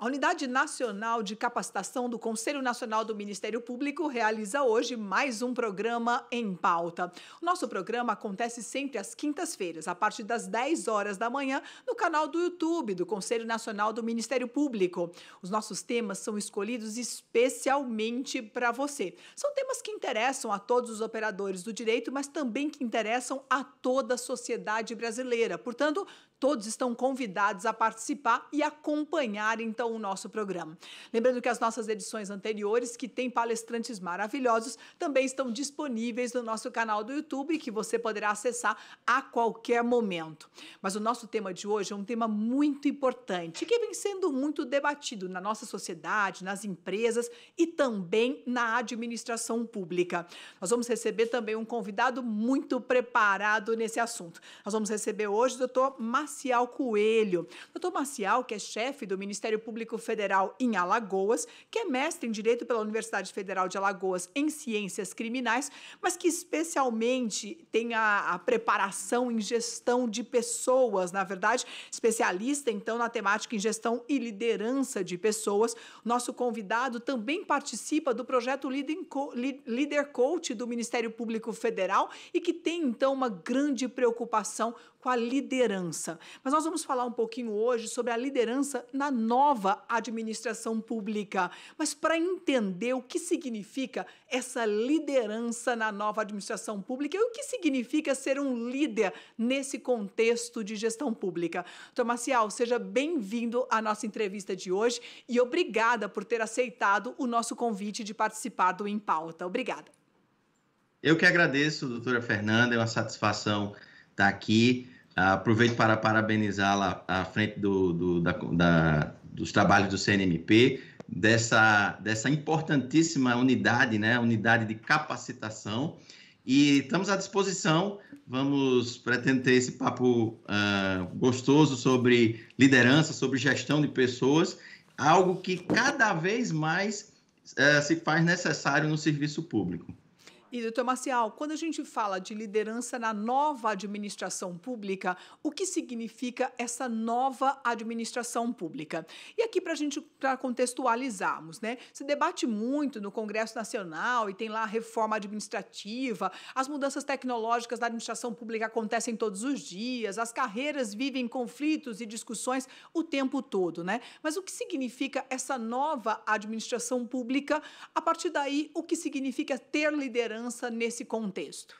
A Unidade Nacional de Capacitação do Conselho Nacional do Ministério Público realiza hoje mais um programa em pauta. O nosso programa acontece sempre às quintas-feiras, a partir das 10 horas da manhã, no canal do YouTube do Conselho Nacional do Ministério Público. Os nossos temas são escolhidos especialmente para você. São temas que interessam a todos os operadores do direito, mas também que interessam a toda a sociedade brasileira. Portanto, Todos estão convidados a participar e acompanhar então o nosso programa. Lembrando que as nossas edições anteriores, que têm palestrantes maravilhosos, também estão disponíveis no nosso canal do YouTube, que você poderá acessar a qualquer momento. Mas o nosso tema de hoje é um tema muito importante, que vem sendo muito debatido na nossa sociedade, nas empresas e também na administração pública. Nós vamos receber também um convidado muito preparado nesse assunto. Nós vamos receber hoje o doutor Marcelo Marcial Coelho. Doutor Marcial, que é chefe do Ministério Público Federal em Alagoas, que é mestre em Direito pela Universidade Federal de Alagoas em Ciências Criminais, mas que especialmente tem a, a preparação em gestão de pessoas, na verdade, especialista então na temática em gestão e liderança de pessoas. Nosso convidado também participa do projeto Líder Coach do Ministério Público Federal e que tem então uma grande preocupação com a liderança. Mas nós vamos falar um pouquinho hoje sobre a liderança na nova administração pública. Mas para entender o que significa essa liderança na nova administração pública e o que significa ser um líder nesse contexto de gestão pública. Doutor seja bem-vindo à nossa entrevista de hoje e obrigada por ter aceitado o nosso convite de participar do Em Pauta. Obrigada. Eu que agradeço, doutora Fernanda, é uma satisfação está aqui. Ah, aproveito para parabenizá-la à frente do, do, da, da, dos trabalhos do CNMP, dessa, dessa importantíssima unidade, né? unidade de capacitação. E estamos à disposição, vamos pretender ter esse papo uh, gostoso sobre liderança, sobre gestão de pessoas, algo que cada vez mais uh, se faz necessário no serviço público. E, doutor Marcial, quando a gente fala de liderança na nova administração pública, o que significa essa nova administração pública? E aqui, para a gente pra contextualizarmos, né? Se debate muito no Congresso Nacional e tem lá a reforma administrativa, as mudanças tecnológicas da administração pública acontecem todos os dias, as carreiras vivem conflitos e discussões o tempo todo, né? Mas o que significa essa nova administração pública? A partir daí, o que significa ter liderança? liderança nesse contexto?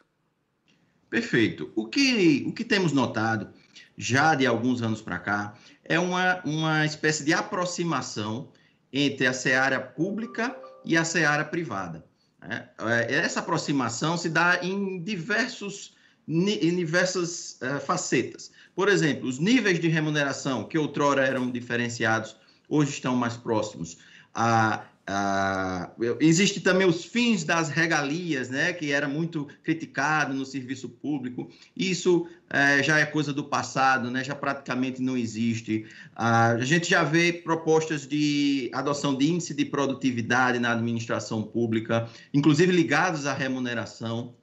Perfeito. O que, o que temos notado já de alguns anos para cá é uma, uma espécie de aproximação entre a seara pública e a seara privada. Né? É, essa aproximação se dá em, diversos, em diversas uh, facetas. Por exemplo, os níveis de remuneração que outrora eram diferenciados, hoje estão mais próximos. A ah, existe também os fins das regalias, né, que era muito criticado no serviço público. Isso eh, já é coisa do passado, né, já praticamente não existe. Ah, a gente já vê propostas de adoção de índice de produtividade na administração pública, inclusive ligados à remuneração.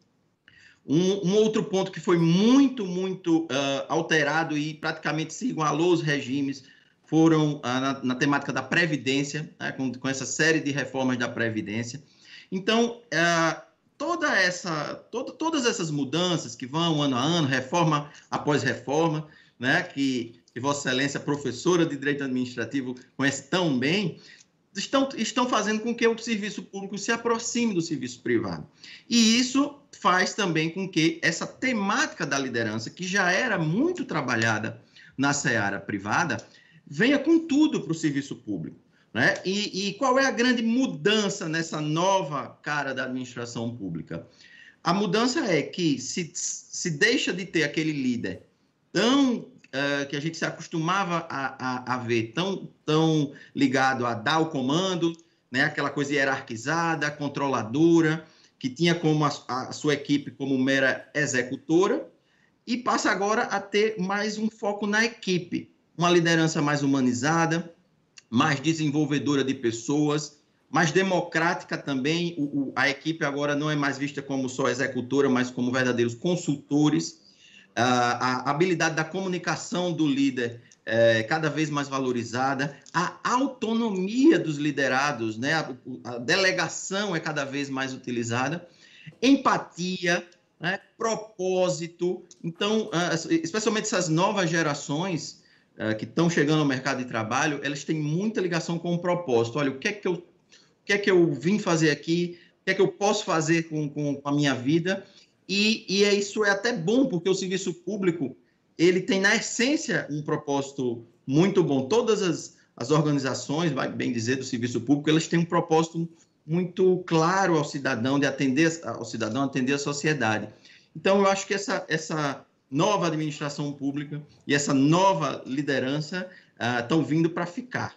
Um, um, outro ponto que foi muito, muito uh, alterado e praticamente se igualou os regimes foram ah, na, na, temática da Previdência, né, com, com, essa série de reformas da Previdência. Então, ah, toda essa, todo, todas essas mudanças que vão ano a ano, reforma após reforma, né, que, que Vossa Excelência, professora de Direito Administrativo, conhece tão bem, estão, estão fazendo com que o serviço público se aproxime do serviço privado. E isso faz também com que essa temática da liderança, que já era muito trabalhada na seara privada, venha com tudo para o serviço público. Né? E, e, qual é a grande mudança nessa nova cara da administração pública? A mudança é que se, se deixa de ter aquele líder tão uh, que a gente se acostumava a, a, a, ver, tão, tão ligado a dar o comando, né? aquela coisa hierarquizada, controladora, que tinha como a, a sua equipe como mera executora, e passa agora a ter mais um foco na equipe uma liderança mais humanizada, mais desenvolvedora de pessoas, mais democrática também. O, o, a equipe agora não é mais vista como só executora, mas como verdadeiros consultores. Ah, a habilidade da comunicação do líder é cada vez mais valorizada, a autonomia dos liderados, né? a, a delegação é cada vez mais utilizada, empatia, né? propósito. Então, ah, especialmente essas novas gerações uh, que estão chegando ao mercado de trabalho, elas têm muita ligação com o propósito. Olha, o que é que eu, o que é que eu vim fazer aqui? O que é que eu posso fazer com, com, com a minha vida? E, e é, isso é até bom, porque o serviço público ele tem na essência um propósito muito bom. Todas as, as organizações, vai bem dizer, do serviço público, elas têm um propósito muito claro ao cidadão, de atender ao cidadão, atender a sociedade. Então, eu acho que essa, essa nova administração pública e essa nova liderança estão ah, uh, vindo para ficar.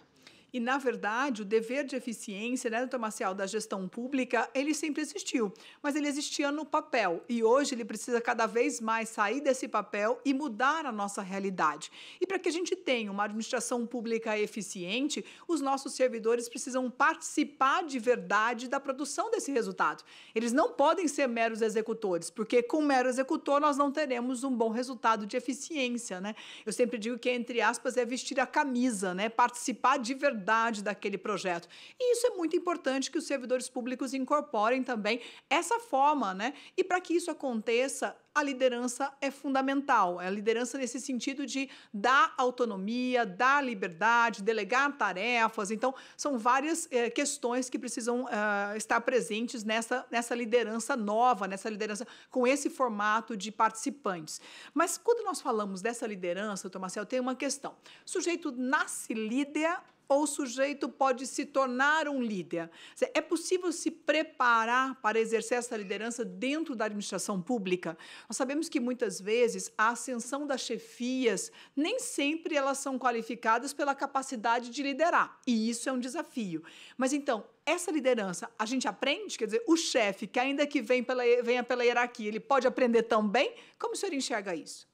E, na verdade, o dever de eficiência, né, doutor Marcial, da gestão pública, ele sempre existiu, mas ele existia no papel. E hoje ele precisa cada vez mais sair desse papel e mudar a nossa realidade. E para que a gente tenha uma administração pública eficiente, os nossos servidores precisam participar de verdade da produção desse resultado. Eles não podem ser meros executores, porque com mero executor nós não teremos um bom resultado de eficiência, né? Eu sempre digo que, entre aspas, é vestir a camisa, né? Participar de verdade verdade daquele projeto. E isso é muito importante que os servidores públicos incorporem também essa forma, né? E para que isso aconteça, a liderança é fundamental. É a liderança nesse sentido de dar autonomia, dar liberdade, delegar tarefas. Então, são várias é, questões que precisam eh, estar presentes nessa, nessa liderança nova, nessa liderança com esse formato de participantes. Mas quando nós falamos dessa liderança, Tomacel, tem uma questão. O sujeito nasce líder ou o sujeito pode se tornar um líder? É possível se preparar para exercer essa liderança dentro da administração pública? Nós sabemos que muitas vezes a ascensão das chefias nem sempre elas são qualificadas pela capacidade de liderar, e isso é um desafio. Mas então, essa liderança a gente aprende? Quer dizer, o chefe, que ainda que vem pela, venha pela hierarquia, ele pode aprender também? Como o senhor enxerga isso?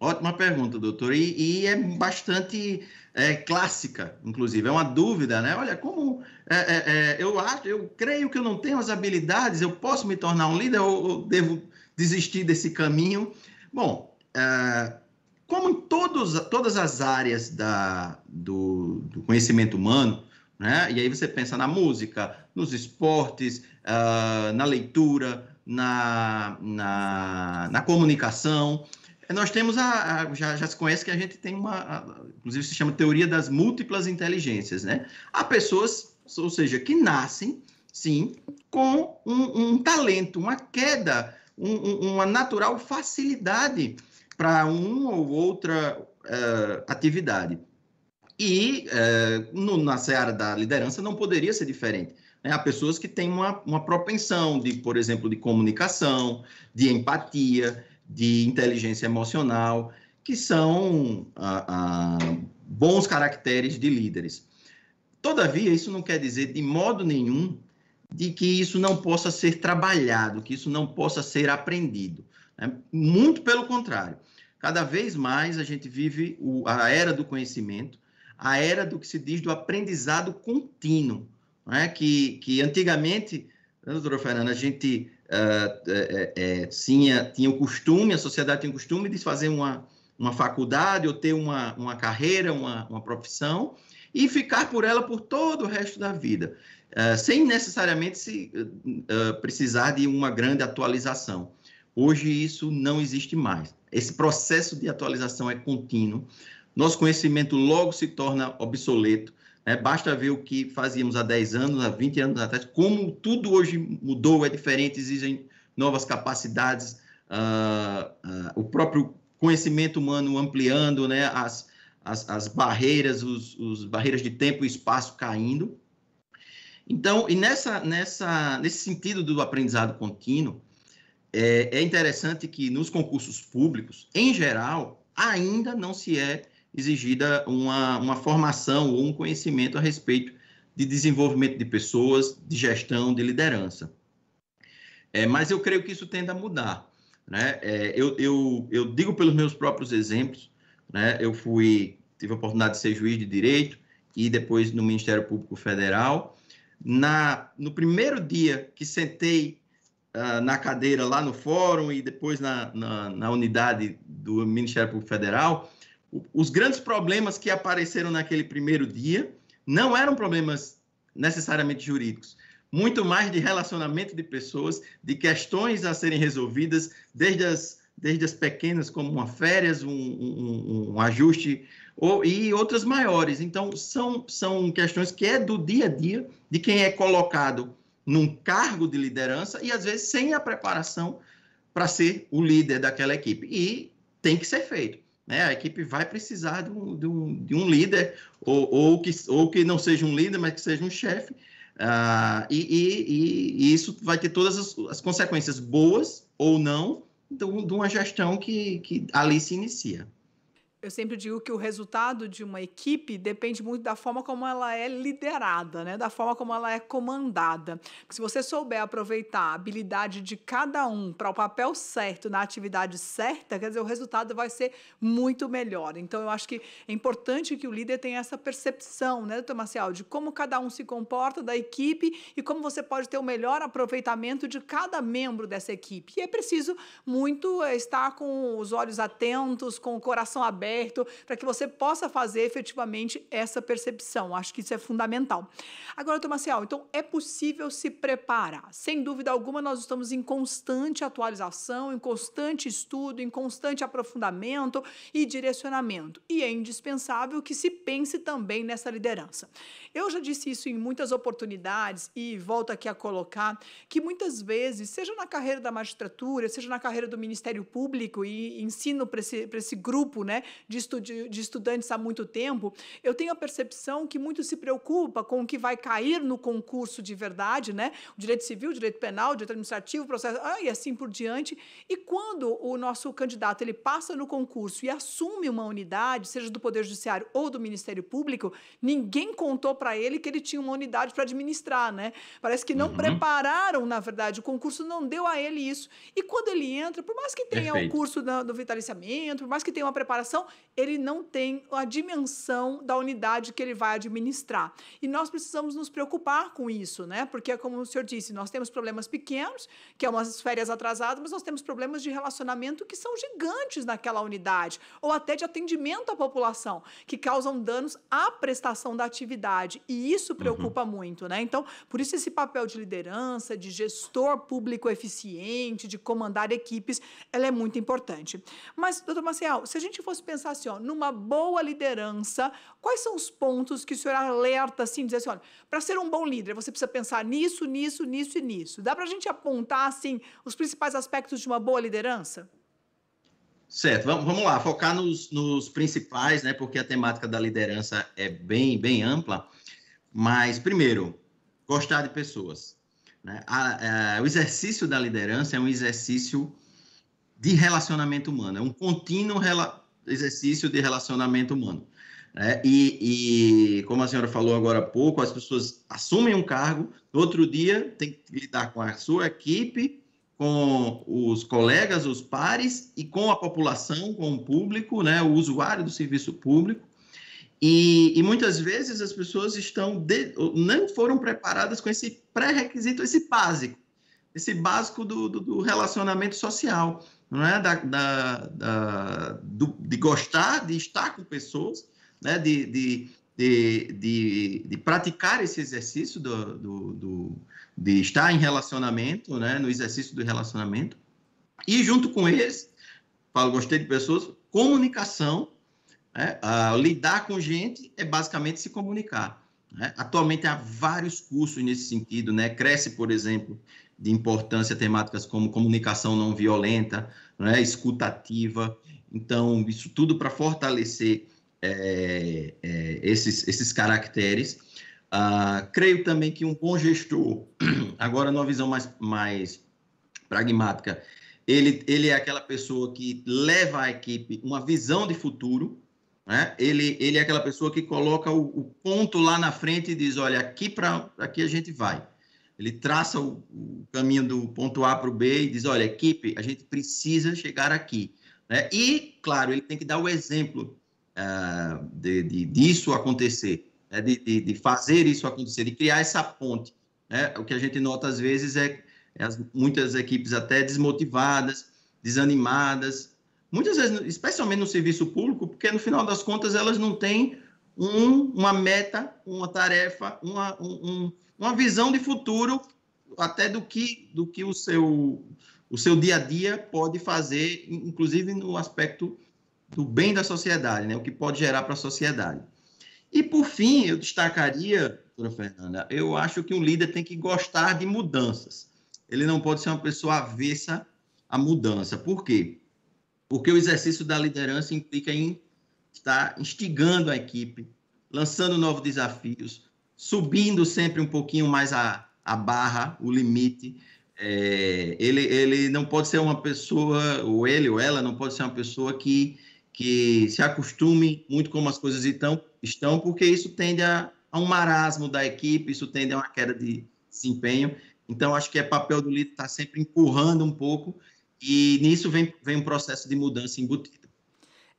Ótima pergunta, doutor. E, e é bastante é, clássica, inclusive. É uma dúvida, né? Olha, como é, é, é, eu acho, eu creio que eu não tenho as habilidades, eu posso me tornar um líder ou, ou devo desistir desse caminho? Bom, é, como em todos, todas as áreas da, do, do conhecimento humano, né? E aí você pensa na música, nos esportes, uh, na leitura, na, na, na comunicação. É, nós temos a, a, já, já se conhece que a gente tem uma, a, inclusive se chama teoria das múltiplas inteligências, né? Há pessoas, ou seja, que nascem, sim, com um, um talento, uma queda, um, um, uma natural facilidade para uma ou outra uh, atividade. E uh, no, na seara da liderança não poderia ser diferente. Né? Há pessoas que têm uma, uma propensão de, por exemplo, de comunicação, de empatia, de inteligência emocional, que são ah, ah, bons caracteres de líderes. Todavia, isso não quer dizer de modo nenhum de que isso não possa ser trabalhado, que isso não possa ser aprendido. Né? Muito pelo contrário. Cada vez mais a gente vive o, a era do conhecimento, a era do que se diz do aprendizado contínuo, né? que, que antigamente, doutora Fernanda, a gente uh, tinha, tinha o costume, a sociedade tinha o costume de fazer uma, uma faculdade ou ter uma, uma carreira, uma, uma profissão, e ficar por ela por todo o resto da vida, uh, sem necessariamente se, uh, precisar de uma grande atualização. Hoje isso não existe mais. Esse processo de atualização é contínuo. Nosso conhecimento logo se torna obsoleto né? Basta ver o que fazíamos há 10 anos, há 20 anos atrás, como tudo hoje mudou, é diferente, exigem novas capacidades, uh, uh, o próprio conhecimento humano ampliando, né? as, as, as barreiras, os, os barreiras de tempo e espaço caindo. Então, e nessa, nessa, nesse sentido do aprendizado contínuo, é, é interessante que nos concursos públicos, em geral, ainda não se é exigida uma, uma formação ou um conhecimento a respeito de desenvolvimento de pessoas, de gestão, de liderança. É, mas eu creio que isso tende a mudar. Né? É, eu, eu, eu digo pelos meus próprios exemplos, né? eu fui, tive a oportunidade de ser juiz de direito e depois no Ministério Público Federal. Na, no primeiro dia que sentei uh, na cadeira lá no fórum e depois na, na, na unidade do Ministério Público Federal, os grandes problemas que apareceram naquele primeiro dia não eram problemas necessariamente jurídicos, muito mais de relacionamento de pessoas, de questões a serem resolvidas, desde as, desde as pequenas, como uma férias, um, um, um ajuste, ou, e outras maiores. Então, são, são questões que é do dia a dia de quem é colocado num cargo de liderança e, às vezes, sem a preparação para ser o líder daquela equipe. E tem que ser feito. Né? A equipe vai precisar de um, de um, de um líder, ou, ou, que, ou que não seja um líder, mas que seja um chefe. Ah, e, e, e, isso vai ter todas as, as consequências boas ou não de uma gestão que, que ali se inicia. Eu sempre digo que o resultado de uma equipe depende muito da forma como ela é liderada, né? Da forma como ela é comandada. Porque se você souber aproveitar a habilidade de cada um para o papel certo, na atividade certa, quer dizer, o resultado vai ser muito melhor. Então, eu acho que é importante que o líder tenha essa percepção, né, doutor Marcial, de como cada um se comporta da equipe e como você pode ter o melhor aproveitamento de cada membro dessa equipe. E é preciso muito eh, estar com os olhos atentos, com o coração aberto certo, para que você possa fazer efetivamente essa percepção. Acho que isso é fundamental. Agora, doutor então é possível se preparar. Sem dúvida alguma, nós estamos em constante atualização, em constante estudo, em constante aprofundamento e direcionamento. E é indispensável que se pense também nessa liderança. Eu já disse isso em muitas oportunidades e volto aqui a colocar que muitas vezes, seja na carreira da magistratura, seja na carreira do Ministério Público e ensino para esse, esse grupo né, de, estudi de estudantes há muito tempo, eu tenho a percepção que muito se preocupa com o que vai cair no concurso de verdade, né? O direito civil, direito penal, direito administrativo, processo, ah, e assim por diante. E quando o nosso candidato ele passa no concurso e assume uma unidade, seja do Poder Judiciário ou do Ministério Público, ninguém contou para ele que ele tinha uma unidade para administrar, né? Parece que não uhum. prepararam, na verdade, o concurso não deu a ele isso. E quando ele entra, por mais que tenha o um curso do, do vitaliciamento, por mais que tenha uma preparação, ele não tem a dimensão da unidade que ele vai administrar. E nós precisamos nos preocupar com isso, né? Porque, como o senhor disse, nós temos problemas pequenos, que é umas férias atrasadas, mas nós temos problemas de relacionamento que são gigantes naquela unidade, ou até de atendimento à população, que causam danos à prestação da atividade. E isso uhum. preocupa uhum. muito, né? Então, por isso esse papel de liderança, de gestor público eficiente, de comandar equipes, ela é muito importante. Mas, doutor Marcial, se a gente fosse pensar pensar assim, ó, numa boa liderança, quais são os pontos que o senhor alerta, assim, dizer assim, olha, para ser um bom líder, você precisa pensar nisso, nisso, nisso e nisso. Dá para a gente apontar, assim, os principais aspectos de uma boa liderança? Certo, vamos, vamos lá, focar nos, nos principais, né, porque a temática da liderança é bem, bem ampla. Mas, primeiro, gostar de pessoas. Né? A, a, é, o exercício da liderança é um exercício de relacionamento humano, é um contínuo rela exercício de relacionamento humano. Né? E, e, como a senhora falou agora há pouco, as pessoas assumem um cargo, no outro dia tem que lidar com a sua equipe, com os colegas, os pares e com a população, com o público, né? o usuário do serviço público. E, e muitas vezes as pessoas estão de, não foram preparadas com esse pré-requisito, esse básico, esse básico do, do, do relacionamento social não é? Da, da, da do, de gostar, de estar com pessoas, né? de, de, de, de, de praticar esse exercício do, do, do, de estar em relacionamento, né? no exercício do relacionamento. E junto com eles, falo, gostei de pessoas, comunicação, né? ah, lidar com gente é basicamente se comunicar. Né? Atualmente há vários cursos nesse sentido, né? Cresce, por exemplo, de importância temáticas como comunicação não violenta, né? escutativa. Então, isso tudo para fortalecer é, é, esses, esses caracteres. Ah, creio também que um bom gestor, agora numa visão mais, mais pragmática, ele, ele é aquela pessoa que leva à equipe uma visão de futuro, né? Ele, ele é aquela pessoa que coloca o, o ponto lá na frente e diz: olha, aqui para aqui a gente vai. Ele traça o, o caminho do ponto A para o B e diz: olha, equipe, a gente precisa chegar aqui. Né? E, claro, ele tem que dar o exemplo uh, de, de, disso acontecer, né? de, de, de, fazer isso acontecer, de criar essa ponte. Né? O que a gente nota às vezes é, é as, muitas equipes até desmotivadas, desanimadas, muitas vezes, especialmente no serviço público, porque no final das contas elas não têm um, uma meta, uma tarefa, uma, um, uma visão de futuro até do que, do que o, seu, o seu dia a dia pode fazer, inclusive no aspecto do bem da sociedade, né? o que pode gerar para a sociedade. E por fim, eu destacaria, doutora Fernanda, eu acho que um líder tem que gostar de mudanças. Ele não pode ser uma pessoa avessa à mudança. Por quê? Porque o exercício da liderança implica em estar instigando a equipe, lançando novos desafios, subindo sempre um pouquinho mais a, a barra, o limite. É, ele, ele não pode ser uma pessoa, ou ele ou ela não pode ser uma pessoa que, que se acostume muito como as coisas estão, estão porque isso tende a, a um marasmo da equipe, isso tende a uma queda de desempenho. Então, acho que é papel do líder estar sempre empurrando um pouco e nisso vem, vem um processo de mudança embutido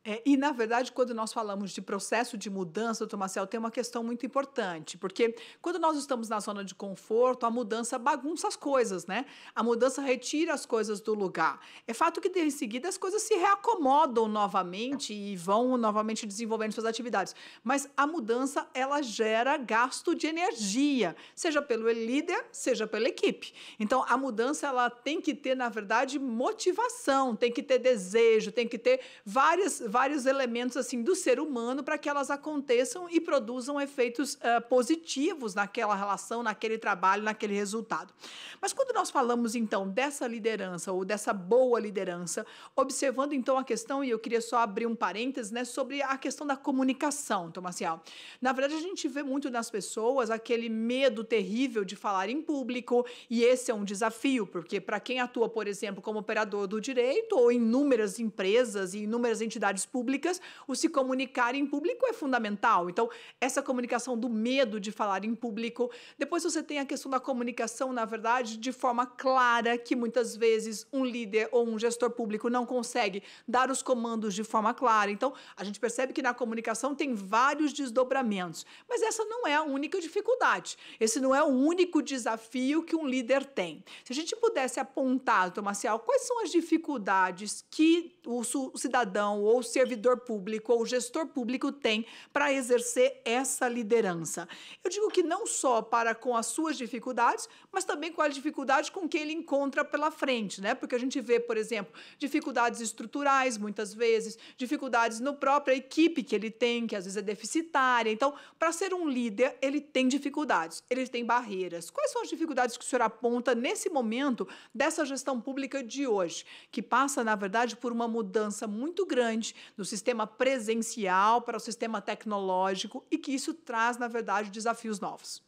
é, e, na verdade, quando nós falamos de processo de mudança, doutor Marcel, tem uma questão muito importante, porque quando nós estamos na zona de conforto, a mudança bagunça as coisas, né? A mudança retira as coisas do lugar. É fato que, em seguida, as coisas se reacomodam novamente e vão novamente desenvolvendo suas atividades. Mas a mudança, ela gera gasto de energia, seja pelo líder, seja pela equipe. Então, a mudança, ela tem que ter, na verdade, motivação, tem que ter desejo, tem que ter várias vários elementos assim do ser humano para que elas aconteçam e produzam efeitos uh, positivos naquela relação, naquele trabalho, naquele resultado. Mas quando nós falamos então dessa liderança ou dessa boa liderança, observando então a questão e eu queria só abrir um parênteses, né, sobre a questão da comunicação, Tomacial. Na verdade, a gente vê muito nas pessoas aquele medo terrível de falar em público e esse é um desafio, porque para quem atua, por exemplo, como operador do direito ou em inúmeras empresas e inúmeras entidades públicas, o se comunicar em público é fundamental. Então, essa comunicação do medo de falar em público. Depois você tem a questão da comunicação, na verdade, de forma clara, que muitas vezes um líder ou um gestor público não consegue dar os comandos de forma clara. Então, a gente percebe que na comunicação tem vários desdobramentos, mas essa não é a única dificuldade. Esse não é o único desafio que um líder tem. Se a gente pudesse apontar, Tomacial, quais são as dificuldades que o cidadão ou servidor público ou gestor público tem para exercer essa liderança. Eu digo que não só para com as suas dificuldades, mas também com a dificuldade com que ele encontra pela frente, né? Porque a gente vê, por exemplo, dificuldades estruturais muitas vezes, dificuldades no própria equipe que ele tem, que às vezes é deficitária. Então, para ser um líder, ele tem dificuldades, ele tem barreiras. Quais são as dificuldades que o senhor aponta nesse momento dessa gestão pública de hoje, que passa, na verdade, por uma mudança muito grande do sistema presencial para o sistema tecnológico e que isso traz, na verdade, desafios novos.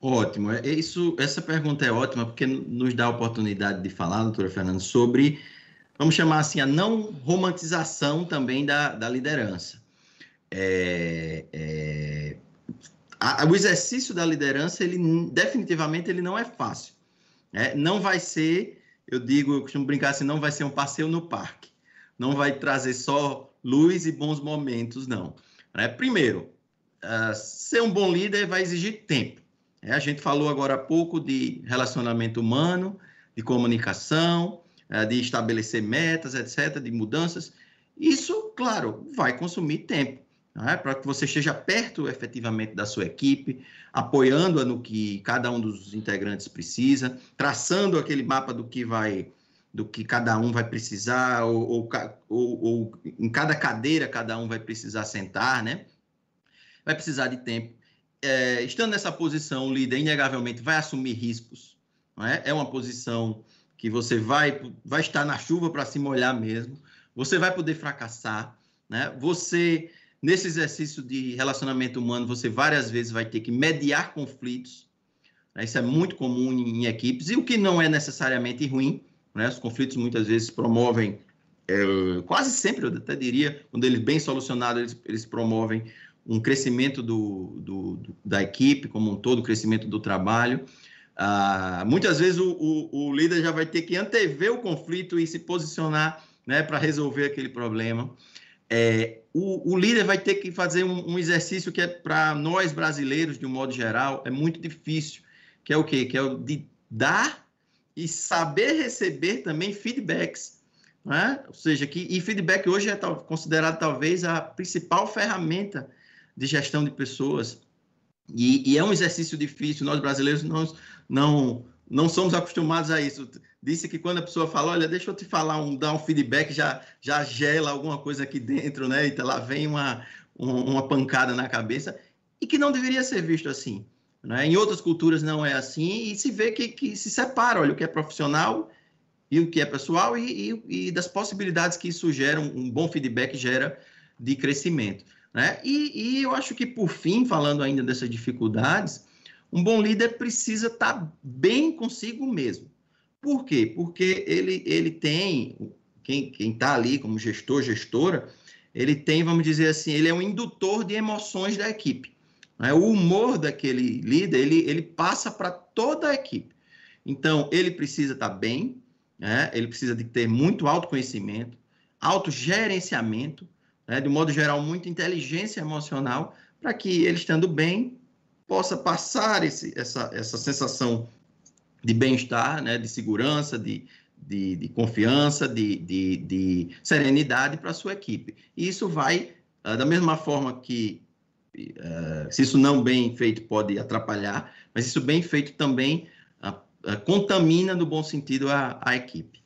Ótimo. É, é isso, essa pergunta é ótima porque nos dá a oportunidade de falar, doutora Fernanda, sobre, vamos chamar assim, a não romantização também da, da liderança. É, é, a, o exercício da liderança, ele definitivamente ele não é fácil. É, não vai ser, eu digo, eu costumo brincar assim, não vai ser um passeio no parque não vai trazer só luz e bons momentos, não. Né? Primeiro, uh, ser um bom líder vai exigir tempo. É, a gente falou agora há pouco de relacionamento humano, de comunicação, uh, de estabelecer metas, etc., de mudanças. Isso, claro, vai consumir tempo. É? Para que você esteja perto efetivamente da sua equipe, apoiando-a no que cada um dos integrantes precisa, traçando aquele mapa do que vai do que cada um vai precisar, ou, ou, ou, ou em cada cadeira cada um vai precisar sentar, né? Vai precisar de tempo. É, estando nessa posição, o líder inegavelmente vai assumir riscos. É? é? uma posição que você vai, vai estar na chuva para se molhar mesmo. Você vai poder fracassar. Né? Você, nesse exercício de relacionamento humano, você várias vezes vai ter que mediar conflitos. Né? Isso é muito comum em, em equipes. E o que não é necessariamente ruim, né? Os conflitos muitas vezes promovem, é, quase sempre, eu até diria, quando eles bem solucionados, eles, eles promovem um crescimento do, do, do, da equipe como um todo, o crescimento do trabalho. Ah, muitas vezes o, o, o, líder já vai ter que antever o conflito e se posicionar né, para resolver aquele problema. É, o, o, líder vai ter que fazer um, um exercício que é para nós brasileiros, de um modo geral, é muito difícil, que é o quê? Que é o de dar e saber receber também feedbacks. Né? Ou seja, que, e feedback hoje é tal, considerado talvez a principal ferramenta de gestão de pessoas. E, e, é um exercício difícil, nós brasileiros não, não, não somos acostumados a isso. Disse que quando a pessoa fala, olha, deixa eu te falar, um, dar um feedback, já, já gela alguma coisa aqui dentro, né? E então, lá vem uma, uma pancada na cabeça, e que não deveria ser visto assim. Né? Em outras culturas não é assim e se vê que, que se separa, olha, o que é profissional e o que é pessoal e, e, e das possibilidades que isso gera, um bom feedback gera de crescimento. Né? E, e, eu acho que, por fim, falando ainda dessas dificuldades, um bom líder precisa estar tá bem consigo mesmo. Por quê? Porque ele, ele tem, quem está ali como gestor, gestora, ele tem, vamos dizer assim, ele é um indutor de emoções da equipe. Né? O humor daquele líder, ele, ele passa para toda a equipe. Então, ele precisa estar tá bem, né? ele precisa de ter muito autoconhecimento, autogerenciamento, né? de modo geral, muita inteligência emocional, para que ele estando bem possa passar esse, essa, essa sensação de bem-estar, né? de segurança, de, de, de confiança, de, de, de serenidade para a sua equipe. E isso vai, ah, da mesma forma que eh, se isso não bem feito pode atrapalhar, mas isso bem feito também ah, ah, contamina, no bom sentido, a, a equipe.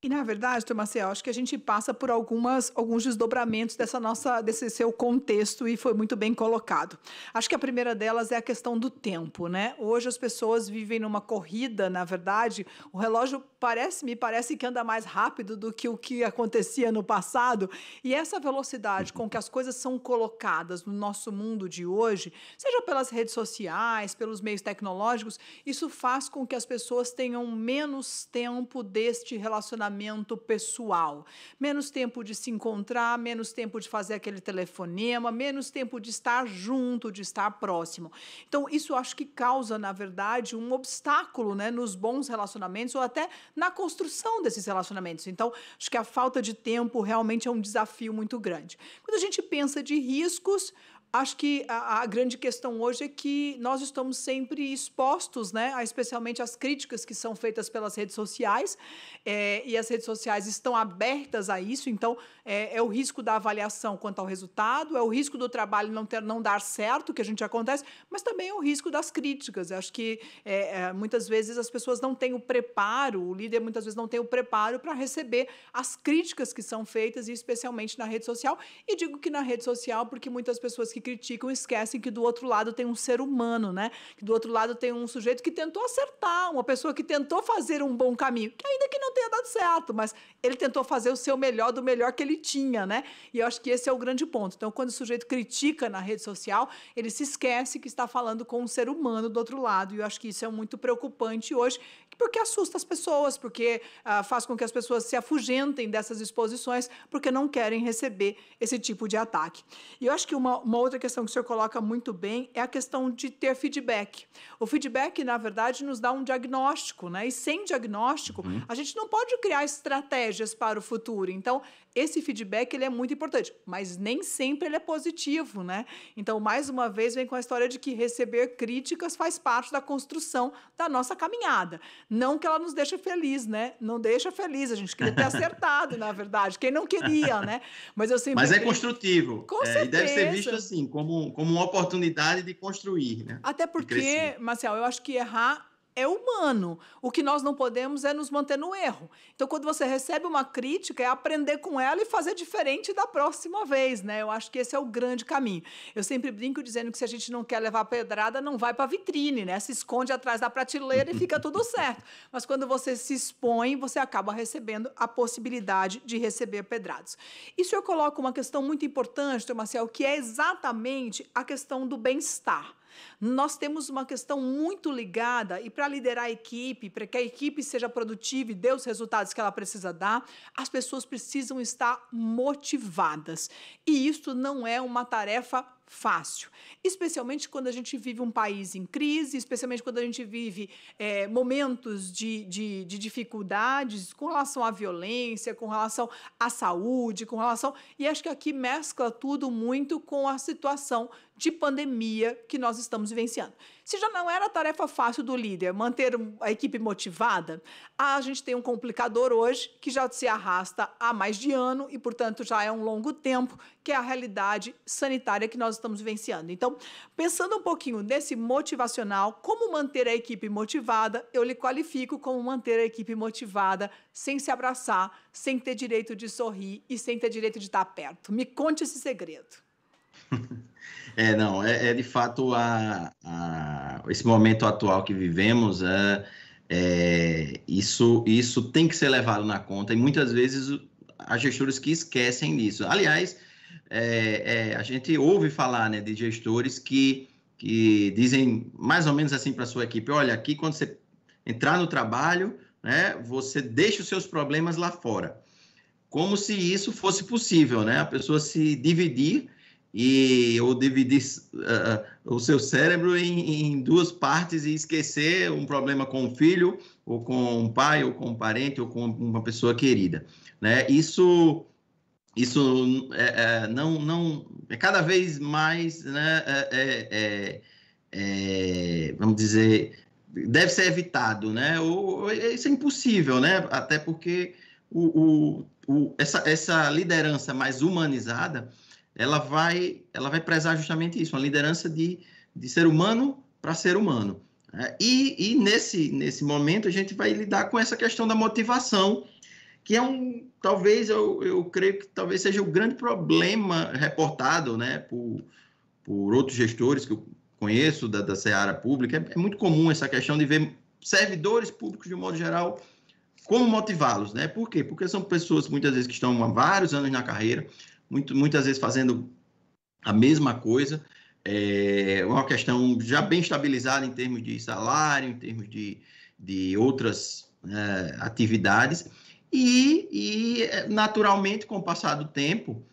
E na verdade, Dr. acho que a gente passa por algumas, alguns desdobramentos dessa nossa, desse seu contexto e foi muito bem colocado. Acho que a primeira delas é a questão do tempo, né? Hoje as pessoas vivem numa corrida, na verdade, o relógio parece, me parece que anda mais rápido do que o que acontecia no passado, e essa velocidade com que as coisas são colocadas no nosso mundo de hoje, seja pelas redes sociais, pelos meios tecnológicos, isso faz com que as pessoas tenham menos tempo deste relacionamento isolamento pessoal. Menos tempo de se encontrar, menos tempo de fazer aquele telefonema, menos tempo de estar junto, de estar próximo. Então, isso acho que causa, na verdade, um obstáculo né, nos bons relacionamentos ou até na construção desses relacionamentos. Então, acho que a falta de tempo realmente é um desafio muito grande. Quando a gente pensa de riscos, Acho que a, a, grande questão hoje é que nós estamos sempre expostos, né, a, especialmente às críticas que são feitas pelas redes sociais, é, e as redes sociais estão abertas a isso, então é, é, o risco da avaliação quanto ao resultado, é o risco do trabalho não, ter, não dar certo, que a gente acontece, mas também é o risco das críticas. acho que é, é, muitas vezes as pessoas não têm o preparo, o líder muitas vezes não tem o preparo para receber as críticas que são feitas, e especialmente na rede social, e digo que na rede social porque muitas pessoas que que criticam esquecem que do outro lado tem um ser humano, né? Que do outro lado tem um sujeito que tentou acertar, uma pessoa que tentou fazer um bom caminho, que ainda que não tenha dado certo, mas ele tentou fazer o seu melhor do melhor que ele tinha, né? E eu acho que esse é o grande ponto. Então, quando o sujeito critica na rede social, ele se esquece que está falando com um ser humano do outro lado. E eu acho que isso é muito preocupante hoje, porque assusta as pessoas, porque ah, faz com que as pessoas se afugentem dessas exposições, porque não querem receber esse tipo de ataque. E eu acho que uma, uma outra questão que o senhor coloca muito bem é a questão de ter feedback. O feedback, na verdade, nos dá um diagnóstico, né? E sem diagnóstico, uhum. a gente não pode criar estratégias para o futuro. Então, esse feedback ele é muito importante, mas nem sempre ele é positivo, né? Então, mais uma vez, vem com a história de que receber críticas faz parte da construção da nossa caminhada. Não que ela nos deixe feliz, né? Não deixa feliz, a gente queria ter acertado, na verdade. Quem não queria, né? Mas eu sempre. Mas é construtivo. Com é, certeza. E deve ser visto assim, como, como uma oportunidade de construir, né? Até porque, Marcel, eu acho que errar é humano. O que nós não podemos é nos manter no erro. Então, quando você recebe uma crítica, é aprender com ela e fazer diferente da próxima vez, né? Eu acho que esse é o grande caminho. Eu sempre brinco dizendo que se a gente não quer levar pedrada, não vai para vitrine, né? Se esconde atrás da prateleira e fica tudo certo. Mas quando você se expõe, você acaba recebendo a possibilidade de receber pedrados. Isso eu coloco uma questão muito importante, Marcel, que é exatamente a questão do bem-estar. Nós temos uma questão muito ligada e para liderar a equipe, para que a equipe seja produtiva e dê os resultados que ela precisa dar, as pessoas precisam estar motivadas. E isso não é uma tarefa fácil, especialmente quando a gente vive um país em crise, especialmente quando a gente vive é, momentos de, de, de, dificuldades com relação à violência, com relação à saúde, com relação. E acho que aqui mescla tudo muito com a situação de pandemia que nós estamos vivenciando. Se já não era a tarefa fácil do líder manter a equipe motivada, a gente tem um complicador hoje que já se arrasta há mais de ano e, portanto, já é um longo tempo, que é a realidade sanitária que nós estamos vivenciando. Então, pensando um pouquinho nesse motivacional, como manter a equipe motivada, eu lhe qualifico como manter a equipe motivada sem se abraçar, sem ter direito de sorrir e sem ter direito de estar perto. Me conte esse segredo. É, não, é, é de fato a, a, esse momento atual que vivemos, é, é, isso, isso tem que ser levado na conta e muitas vezes há gestores que esquecem disso. Aliás, é, é, a gente ouve falar né, de gestores que, que dizem mais ou menos assim para a sua equipe: olha, aqui quando você entrar no trabalho, né, você deixa os seus problemas lá fora. Como se isso fosse possível, né? A pessoa se dividir e ou dividir uh, eh, eh, o seu cérebro em, em, duas partes e esquecer um problema com o filho ou com um pai ou com um parente ou com uma pessoa querida, né? Isso isso é, é, não não é cada vez mais, né? É, é, é, é vamos dizer deve ser evitado, né? Ou, isso é impossível, né? Até porque o, o, o essa, essa liderança mais humanizada ela vai, ela vai prezar justamente isso, uma liderança de, de ser humano para ser humano. É, e, e nesse, nesse momento a gente vai lidar com essa questão da motivação, que é um, talvez, eu, eu creio que talvez seja o grande problema reportado né, por, por outros gestores que eu conheço da, da Seara Pública. É, é muito comum essa questão de ver servidores públicos, de um modo geral, como motivá-los, né? Por quê? Porque são pessoas, muitas vezes, que estão há vários anos na carreira, muito, muitas vezes fazendo a mesma coisa. É uma questão já bem estabilizada em termos de salário, em termos de, de outras né, atividades. E, e, naturalmente, com o passar do tempo,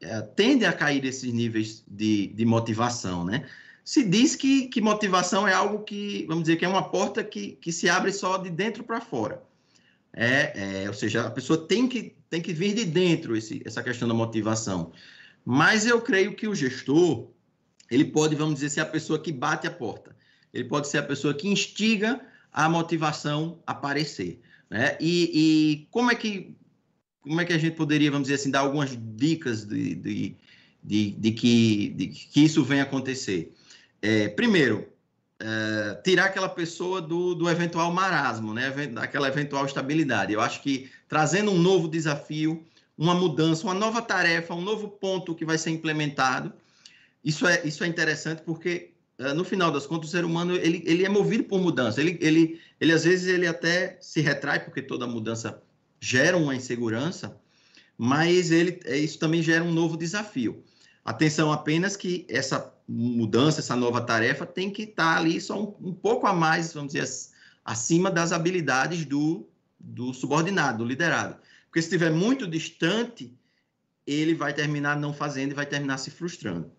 é, tende a cair esses níveis de, de motivação, né? Se diz que, que motivação é algo que, vamos dizer, que é uma porta que, que se abre só de dentro para fora. É, é, ou seja, a pessoa tem que tem que vir de dentro esse, essa questão da motivação. Mas eu creio que o gestor, ele pode, vamos dizer, ser a pessoa que bate a porta. Ele pode ser a pessoa que instiga a motivação a aparecer. Né? E, e como é que como é que a gente poderia, vamos dizer assim, dar algumas dicas de, de, de, de que, de que isso venha acontecer? É, primeiro, eh, tirar aquela pessoa do, do eventual marasmo, né? daquela eventual estabilidade. Eu acho que trazendo um novo desafio, uma mudança, uma nova tarefa, um novo ponto que vai ser implementado, isso é, isso é interessante porque, uh, no final das contas, o ser humano ele, ele é movido por mudança. Ele, ele, ele, às vezes, ele até se retrai, porque toda mudança gera uma insegurança, mas ele, é, isso também gera um novo desafio. Atenção apenas que essa mudança, essa nova tarefa tem que estar tá ali só um, um pouco a mais, vamos dizer, acima das habilidades do, do subordinado, do liderado. Porque se estiver muito distante, ele vai terminar não fazendo e vai terminar se frustrando.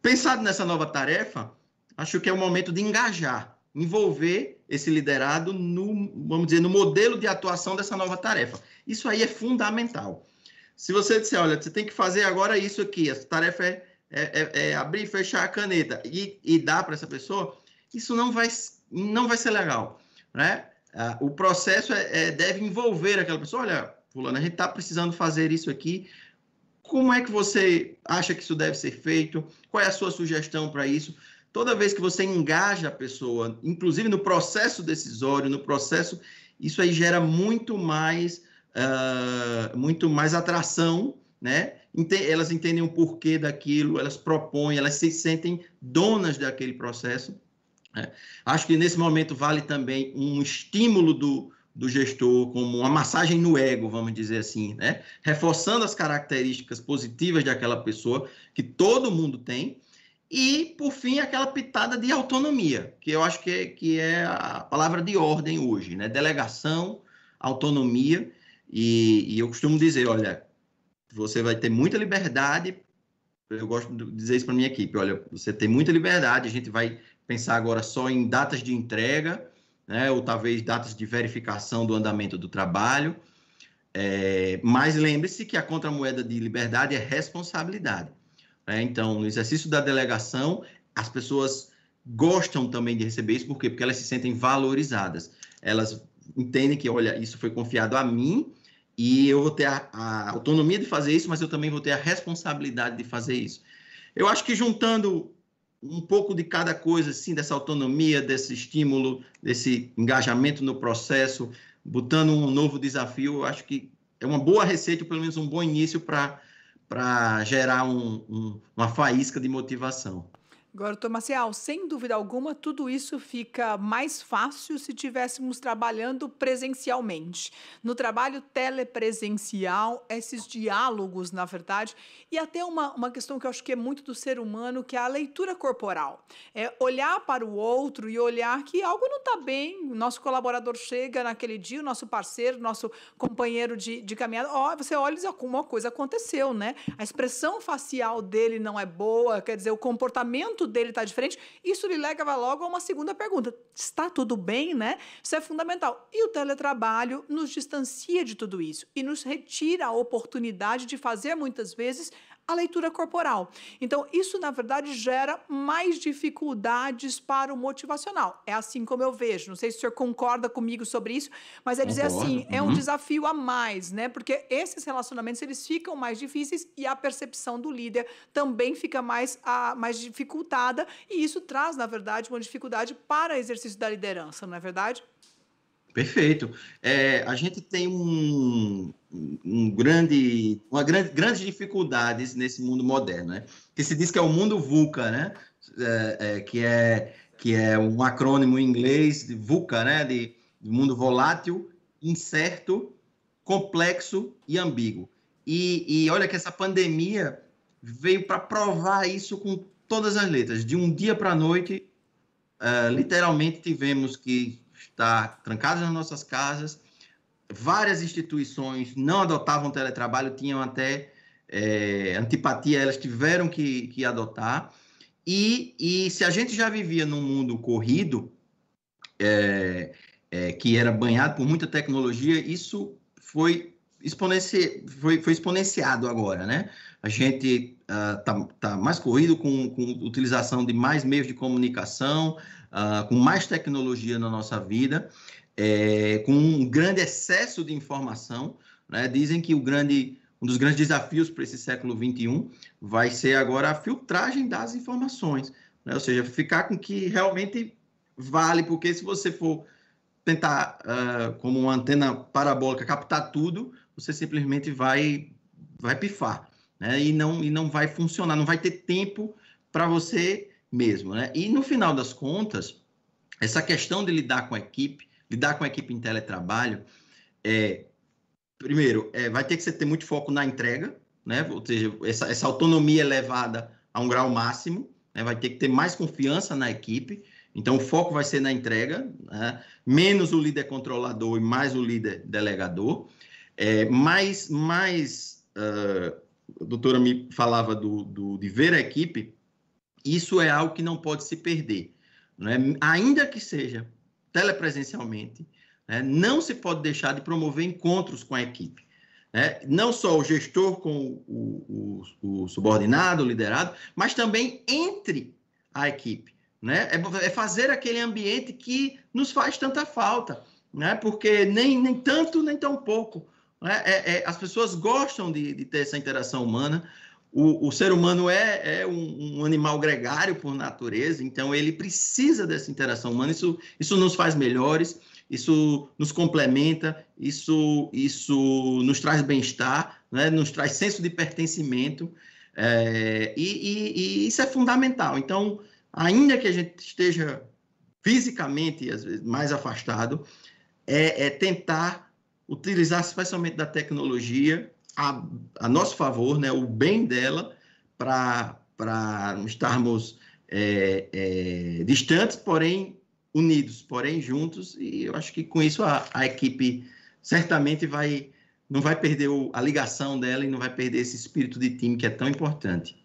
Pensado nessa nova tarefa, acho que é o momento de engajar, envolver esse liderado no, vamos dizer, no modelo de atuação dessa nova tarefa. Isso aí é fundamental. Se você disser, olha, você tem que fazer agora isso aqui, a tarefa é é, é, é abrir e fechar a caneta e, e dar para essa pessoa, isso não vai, não vai ser legal, né? Ah, o processo é, é deve envolver aquela pessoa. Olha, fulano, a gente está precisando fazer isso aqui. Como é que você acha que isso deve ser feito? Qual é a sua sugestão para isso? Toda vez que você engaja a pessoa, inclusive no processo decisório, no processo, isso aí gera muito mais, uh, muito mais atração, né? ente elas entendem o porquê daquilo, elas propõem, elas se sentem donas daquele processo. Né? Acho que nesse momento vale também um estímulo do, do gestor, como uma massagem no ego, vamos dizer assim, né? reforçando as características positivas daquela pessoa, que todo mundo tem, e, por fim, aquela pitada de autonomia, que eu acho que é, que é a palavra de ordem hoje, né? Delegação, autonomia, e, e eu costumo dizer, olha, você vai ter muita liberdade. Eu gosto de dizer isso para minha equipe. Olha, você tem muita liberdade. A gente vai pensar agora só em datas de entrega, né? Ou talvez datas de verificação do andamento do trabalho. É, mas lembre-se que a contramoeda de liberdade é responsabilidade. Né? Então, no exercício da delegação, as pessoas gostam também de receber isso, por quê? Porque elas se sentem valorizadas. Elas entendem que, olha, isso foi confiado a mim e eu vou ter a, a autonomia de fazer isso, mas eu também vou ter a responsabilidade de fazer isso. Eu acho que juntando um pouco de cada coisa, assim, dessa autonomia, desse estímulo, desse engajamento no processo, botando um novo desafio, eu acho que é uma boa receita, ou pelo menos um bom início para gerar um, um, uma faísca de motivação. Agora, Tomacial, assim, ah, sem dúvida alguma, tudo isso fica mais fácil se estivéssemos trabalhando presencialmente. No trabalho telepresencial, esses diálogos, na verdade, e até uma, uma questão que eu acho que é muito do ser humano, que é a leitura corporal. É olhar para o outro e olhar que algo não está bem. O nosso colaborador chega naquele dia, o nosso parceiro, nosso companheiro de, de caminhada, ó, você olha e alguma ah, coisa aconteceu, né? A expressão facial dele não é boa, quer dizer, o comportamento jeito dele está diferente, isso lhe leva logo a uma segunda pergunta. Está tudo bem, né? Isso é fundamental. E o teletrabalho nos distancia de tudo isso e nos retira a oportunidade de fazer muitas vezes a leitura corporal. Então, isso, na verdade, gera mais dificuldades para o motivacional. É assim como eu vejo. Não sei se o senhor concorda comigo sobre isso, mas é dizer assim, uhum. é um uhum. desafio a mais, né? Porque esses relacionamentos, eles ficam mais difíceis e a percepção do líder também fica mais, a, mais dificultada e isso traz, na verdade, uma dificuldade para o exercício da liderança, não é verdade? Perfeito. É, a gente tem um, um grande, uma grande, grandes dificuldades nesse mundo moderno, né? Que se diz que é o mundo VUCA, né? É, é, que é que é um acrônimo em inglês de VUCA, né? De, de mundo volátil, incerto, complexo e ambíguo. E, e olha que essa pandemia veio para provar isso com todas as letras. De um dia para a noite, uh, literalmente tivemos que está trancados nas nossas casas. Várias instituições não adotavam teletrabalho, tinham até é, antipatia, elas tiveram que, que adotar. E, e se a gente já vivia num mundo corrido, é, é, que era banhado por muita tecnologia, isso foi, exponenci... foi, foi exponenciado agora, né? A gente está ah, uh, tá mais corrido com, com utilização de mais meios de comunicação, uh, com mais tecnologia na nossa vida, é, com um grande excesso de informação. Né? Dizem que o grande, um dos grandes desafios para esse século XXI vai ser agora a filtragem das informações, né? ou seja, ficar com que realmente vale, porque se você for tentar, uh, como uma antena parabólica, captar tudo, você simplesmente vai, vai pifar né? e, não, e não vai funcionar, não vai ter tempo para você mesmo, né? E no final das contas, essa questão de lidar com a equipe, lidar com a equipe em teletrabalho, é, primeiro, é, vai ter que você ter muito foco na entrega, né? Ou seja, essa, essa autonomia elevada é a um grau máximo, né? vai ter que ter mais confiança na equipe. Então, o foco vai ser na entrega, né? menos o líder controlador e mais o líder delegador. É, mais, mais uh, a doutora me falava do, do, de ver a equipe, isso é algo que não pode se perder. Né? Ainda que seja telepresencialmente, né? não se pode deixar de promover encontros com a equipe. Né? Não só o gestor com o, o, o subordinado, o liderado, mas também entre a equipe. Né? É, é, fazer aquele ambiente que nos faz tanta falta, né? Porque nem, nem tanto, nem tão pouco. Né? É, é, as pessoas gostam de, de, ter essa interação humana, o, o, ser humano é, é um, um, animal gregário por natureza, então ele precisa dessa interação humana. Isso, isso nos faz melhores, isso nos complementa, isso, isso nos traz bem-estar, né? nos traz senso de pertencimento, é, e, e, e, isso é fundamental. Então, ainda que a gente esteja fisicamente, às vezes, mais afastado, é, é tentar utilizar especialmente da tecnologia a, a nosso favor, né, o bem dela, para estarmos é, é, distantes, porém unidos, porém juntos, e eu acho que com isso a, a equipe certamente vai não vai perder o, a ligação dela e não vai perder esse espírito de time que é tão importante.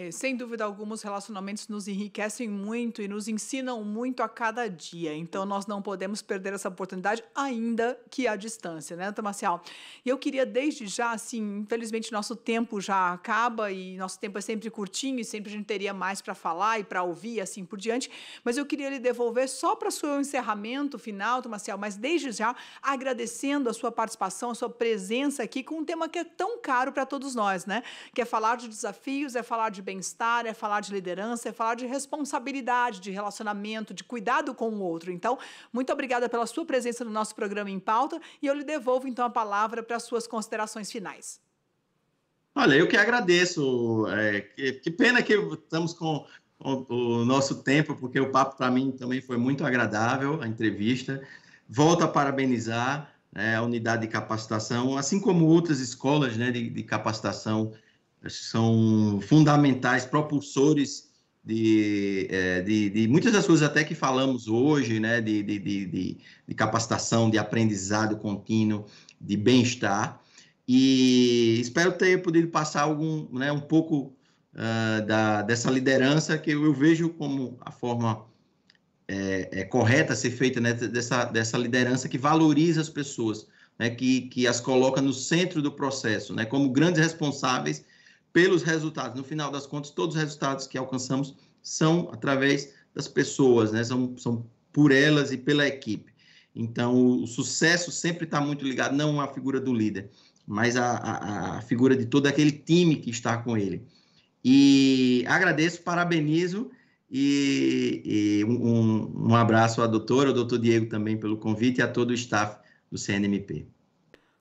É, sem dúvida alguma, os relacionamentos nos enriquecem muito e nos ensinam muito a cada dia. Então, nós não podemos perder essa oportunidade, ainda que à distância, né, Ana E eu queria, desde já, assim, infelizmente, nosso tempo já acaba e nosso tempo é sempre curtinho e sempre a gente teria mais para falar e para ouvir e assim por diante. Mas eu queria lhe devolver só para o seu encerramento final, Marcial, mas desde já agradecendo a sua participação, a sua presença aqui com um tema que é tão caro para todos nós, né? Que é falar de desafios, é falar de bem-estar, é falar de liderança, é falar de responsabilidade, de relacionamento, de cuidado com o outro. Então, muito obrigada pela sua presença no nosso programa em pauta e eu lhe devolvo então a palavra para as suas considerações finais. Olha, eu que agradeço. É, que, que pena que estamos com o, o nosso tempo, porque o papo para mim também foi muito agradável, a entrevista. Volto a parabenizar né, a unidade de capacitação, assim como outras escolas né, de, de capacitação são fundamentais, propulsores de, é, de, de, muitas das coisas até que falamos hoje, né, de, de capacitação, de aprendizado contínuo, de bem-estar. E espero ter podido passar algum, né, um pouco uh, da, dessa liderança que eu, eu vejo como a forma é, é, correta a ser feita, né, dessa, dessa liderança que valoriza as pessoas, né, que, que as coloca no centro do processo, né, como grandes responsáveis pelos resultados. No final das contas, todos os resultados que alcançamos são através das pessoas, né? são, são por elas e pela equipe. Então, o sucesso sempre está muito ligado não à figura do líder, mas à, à, à, figura de todo aquele time que está com ele. E agradeço, parabenizo e, e um, um abraço à doutora, ao doutor Diego também pelo convite e a todo o staff do CNMP.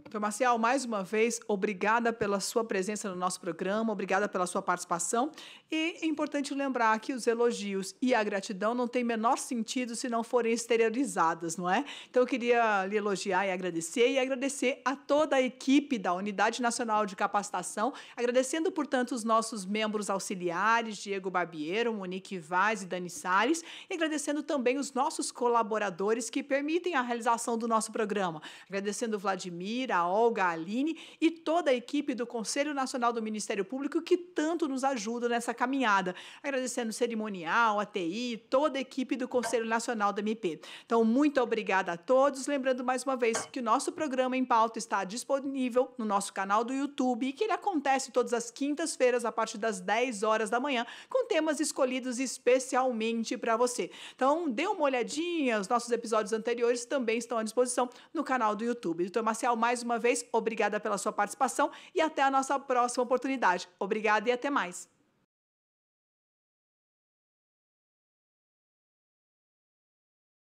Doutor Marcial, mais uma vez, obrigada pela sua presença no nosso programa, obrigada pela sua participação. E é importante lembrar que os elogios e a gratidão não têm menor sentido se não forem exteriorizadas, não é? Então, eu queria lhe elogiar e agradecer, e agradecer a toda a equipe da Unidade Nacional de Capacitação, agradecendo, portanto, os nossos membros auxiliares, Diego Barbiero, Monique Vaz e Dani Salles, e agradecendo também os nossos colaboradores que permitem a realização do nosso programa. Agradecendo o Vladimir, a Olga, Aline e toda a equipe do Conselho Nacional do Ministério Público que tanto nos ajuda nessa caminhada. Agradecendo o cerimonial, a TI, toda a equipe do Conselho Nacional do MP. Então, muito obrigada a todos. Lembrando mais uma vez que o nosso programa em pauta está disponível no nosso canal do YouTube e que ele acontece todas as quintas-feiras a partir das 10 horas da manhã, com temas escolhidos especialmente para você. Então, dê uma olhadinha, os nossos episódios anteriores também estão à disposição no canal do YouTube. Doutor Marcial, mais uma uma vez, obrigada pela sua participação e até a nossa próxima oportunidade. Obrigada e até mais.